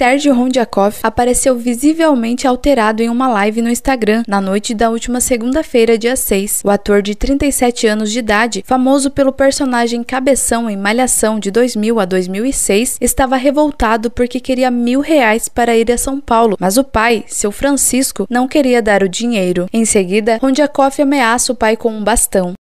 Sérgio Rondiakov apareceu visivelmente alterado em uma live no Instagram na noite da última segunda-feira, dia 6. O ator de 37 anos de idade, famoso pelo personagem Cabeção em Malhação de 2000 a 2006, estava revoltado porque queria mil reais para ir a São Paulo, mas o pai, seu Francisco, não queria dar o dinheiro. Em seguida, Rondiakov ameaça o pai com um bastão.